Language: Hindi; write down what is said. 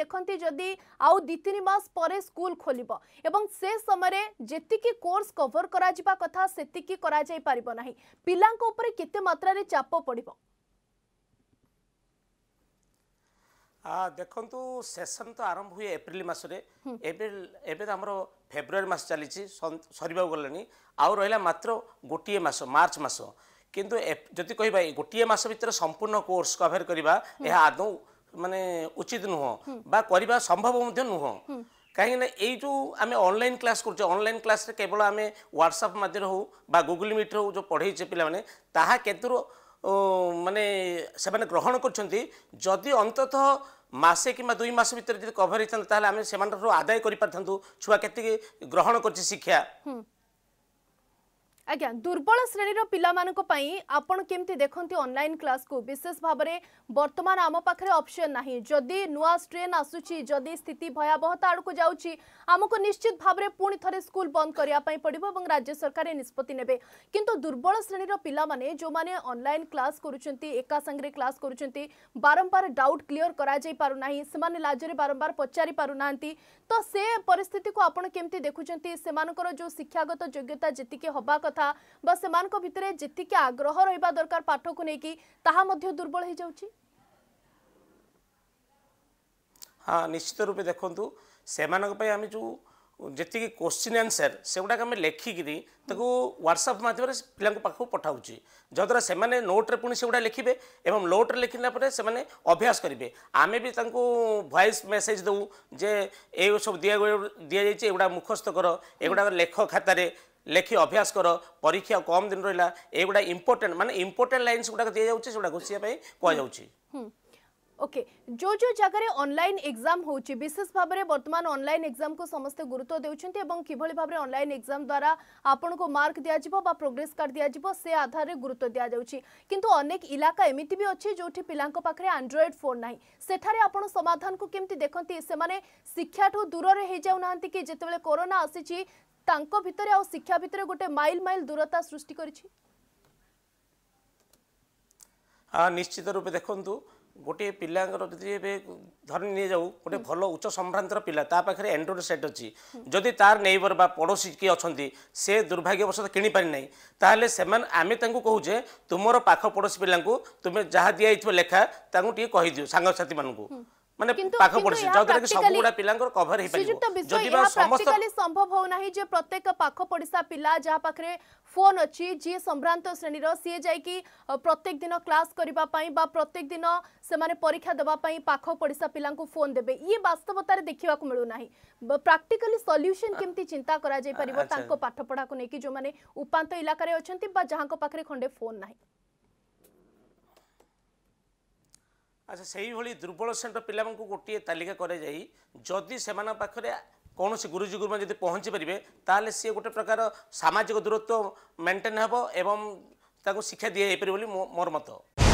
ଦେଖନ୍ତି ଯଦି ଆଉ ଦୁଇ ତିନି ମାସ ପରେ ସ୍କୁଲ ଖୋଲିବ ଏବଂ ସେ ସମୟରେ ଯେତିକି କୋର୍ସ କଭର କରାଯିବା କଥା ସେତିକି କରାଯାଇପାରିବ ନାହିଁ ପିଲାଙ୍କ ଉପରେ କେତେ ମାତ୍ରାରେ ଚାପ ପଡ଼ିବ ଦେଖନ୍ତୁ ସେସନ୍ ତ ଆରମ୍ଭ ହୁଏ ଏପ୍ରିଲ ମାସରେ ଏବେ ଏବେ ତ ଆମର ଫେବୃଆରୀ ମାସ ଚାଲିଛି ସରିବାକୁ ଗଲେଣି ଆଉ ରହିଲା ମାତ୍ର ଗୋଟିଏ ମାସ ମାର୍ଚ୍ଚ ମାସ କିନ୍ତୁ ଯଦି କହିବା ମାନେ ଉଚିତ ନୁହଁ ବା କରିବା ସମ୍ଭବ ମଧ୍ୟ ନୁହଁ କାହିଁକି ନା ଏଇ ଯେଉଁ ଆମେ ଅନଲାଇନ୍ କ୍ଲାସ୍ କରୁଛେ ଅନଲାଇନ୍ କ୍ଲାସ୍ରେ କେବଳ ଆମେ ହ୍ୱାଟ୍ସଆପ୍ ମାଧ୍ୟମରେ ହେଉ ବା ଗୁଗୁଲ୍ ମିଟ୍ରେ ହେଉ ଯେଉଁ ପଢ଼େଇଛେ ପିଲାମାନେ ତାହା କେତେରୁ ମାନେ ସେମାନେ ଗ୍ରହଣ କରୁଛନ୍ତି ଯଦି ଅନ୍ତତଃ ମାସେ କିମ୍ବା ଦୁଇ ମାସ ଭିତରେ ଯଦି କଭର୍ ହେଇଥାନ୍ତା ତାହେଲେ ଆମେ ସେମାନଙ୍କଠାରୁ ଆଦାୟ କରିପାରିଥାନ୍ତୁ ଛୁଆ କେତିକି ଗ୍ରହଣ କରିଛି ଶିକ୍ଷା अज्ञा दुर्बल श्रेणीर पाई आपण केमती देखती ऑनलाइन क्लास को विशेष भाव में बर्तमान आम पाखे अपसन ना जदि नुआ स्ट्रेन आसूरी स्थिति भयावहता आड़क जामको निश्चित भाव में पुणि थे स्कूल बंद करने पड़ो और राज्य सरकार निष्पत्ति ने कि दुर्बल श्रेणी पिलाने जो मैंने अनलाइन क्लास करसांगे क्लास कर बारंबार डाउट क्लीयर कर से लाजरे बारंबार पचारि पार ना तो से पिस्थित को आपत देखुंत जो शिक्षागत योग्यता जीत हवा कथ କଥା ବା ସେମାନଙ୍କ ଭିତରେ ଯେତିକି ଆଗ୍ରହ ରହିବା ଦରକାର ପାଠକୁ ନେଇକି ତାହା ମଧ୍ୟ ଦୁର୍ବଳ ହେଇଯାଉଛି ହଁ ନିଶ୍ଚିତ ରୂପେ ଦେଖନ୍ତୁ ସେମାନଙ୍କ ପାଇଁ ଆମେ ଯେଉଁ ଯେତିକି କୋଶ୍ଚିନ୍ ଆନ୍ସର୍ ସେଗୁଡ଼ାକ ଆମେ ଲେଖିକିରି ତାକୁ ହ୍ୱାଟ୍ସଆପ୍ ମାଧ୍ୟମରେ ପିଲାଙ୍କ ପାଖକୁ ପଠାଉଛି ଯଦ୍ୱାରା ସେମାନେ ନୋଟ୍ରେ ପୁଣି ସେଗୁଡ଼ା ଲେଖିବେ ଏବଂ ନୋଟ୍ରେ ଲେଖିଲା ପରେ ସେମାନେ ଅଭ୍ୟାସ କରିବେ ଆମେ ବି ତାଙ୍କୁ ଭଏସ୍ ମେସେଜ୍ ଦେଉ ଯେ ଏସବୁ ଦିଆ ଦିଆଯାଇଛି ଏଗୁଡ଼ା ମୁଖସ୍ଥ କର ଏଗୁଡ଼ାକ ଲେଖ ଖାତାରେ ଲେଖି ଅଭ୍ୟାସ କର ପରୀକ୍ଷା ଆଉ କମ୍ ଦିନ ରହିଲା ଏଗୁଡ଼ା ଇମ୍ପୋର୍ଟାଣ୍ଟ ମାନେ ଇମ୍ପୋର୍ଟାଣ୍ଟ ଲାଇନ୍ସ ଗୁଡ଼ାକ ଦିଆଯାଉଛି ସେଗୁଡ଼ାକ ଘୋଷିବା ପାଇଁ କୁହାଯାଉଛି ওকে যে যে জায়গায় অনলাইন এক্সাম হচ্ছে বিশেষ ভাবে বর্তমান অনলাইন এক্সাম কু সমস্ত গুরুত্ব দেছেন এবং কিভাবে ভাবে অনলাইন এক্সাম দ্বারা আপনার মার্ক দিয়াযিব বা প্রোগ্রেস কার্ড দিয়াযিব সে আধারে গুরুত্ব দিয়াযাচ্ছে কিন্তু অনেক ইলাকা এমিতি বি অছে যেটি পিলাঙ্ক পাখে আন্ড্রয়েড ফোন নাই সেঠারে আপনার সমাধান কু কেমতি দেখতে সেমানে শিক্ষাঠু দূরে হয়ে যাও না কি যেতবে করোনা আসিছি তাঙ্ক ভিতরে আ শিক্ষা ভিতরে গোটে মাইল মাইল দূরতা সৃষ্টি করেছে নিশ্চিত রূপে দেখুন ଗୋଟିଏ ପିଲାଙ୍କର ଯଦି ଏବେ ଧରି ନିଆଯାଉ ଗୋଟେ ଭଲ ଉଚ୍ଚ ସମ୍ଭ୍ରାନ୍ତର ପିଲା ତା ପାଖରେ ଆଣ୍ଡ୍ରଏଡ଼୍ ସେଟ୍ ଅଛି ଯଦି ତାର ନେଇବର ବା ପଡ଼ୋଶୀ କିଏ ଅଛନ୍ତି ସେ ଦୁର୍ଭାଗ୍ୟବଶତଃ କିଣିପାରିନାହିଁ ତାହେଲେ ସେମାନେ ଆମେ ତାଙ୍କୁ କହୁଛେ ତୁମର ପାଖ ପଡ଼ୋଶୀ ପିଲାଙ୍କୁ ତୁମେ ଯାହା ଦିଆଯାଇଥିବ ଲେଖା ତାଙ୍କୁ ଟିକେ କହିଦିଅ ସାଙ୍ଗସାଥିମାନଙ୍କୁ माने पाख पड़ोसी जतरे के सब गुडा पिलांकर कवर हे परियो जदी बा प्रैक्टिकली संभव हो नाही जे प्रत्येक पाख पड़ीसा पिला जा पाखरे फोन अछि जे संभ्रांत श्रेणी रो से जाय की प्रत्येक दिन क्लास करबा पई बा प्रत्येक दिन से माने परीक्षा देबा पई पाख पड़ीसा पिलांकु फोन देबे ई वास्तवता रे देखिवा को मिलु नाही प्रैक्टिकली सॉल्यूशन किमिति चिंता करा जाय परिवर्तन को पाठपढा को नेकी जो माने उपांत इलाका रे अछंती बा जहां को पाखरे खंडे फोन नाही ଆଚ୍ଛା ସେହିଭଳି ଦୁର୍ବଳ ଶ୍ରେଣୀର ପିଲାମାନଙ୍କୁ ଗୋଟିଏ ତାଲିକା କରାଯାଇ ଯଦି ସେମାନଙ୍କ ପାଖରେ କୌଣସି ଗୁରୁଜୀ ଗୁରୁମା ଯଦି ପହଞ୍ଚି ପାରିବେ ତାହେଲେ ସିଏ ଗୋଟେ ପ୍ରକାର ସାମାଜିକ ଦୂରତ୍ୱ ମେଣ୍ଟେନ୍ ହେବ ଏବଂ ତାଙ୍କୁ ଶିକ୍ଷା ଦିଆଯାଇପାରିବ ବୋଲି ମୋ ମୋର ମତ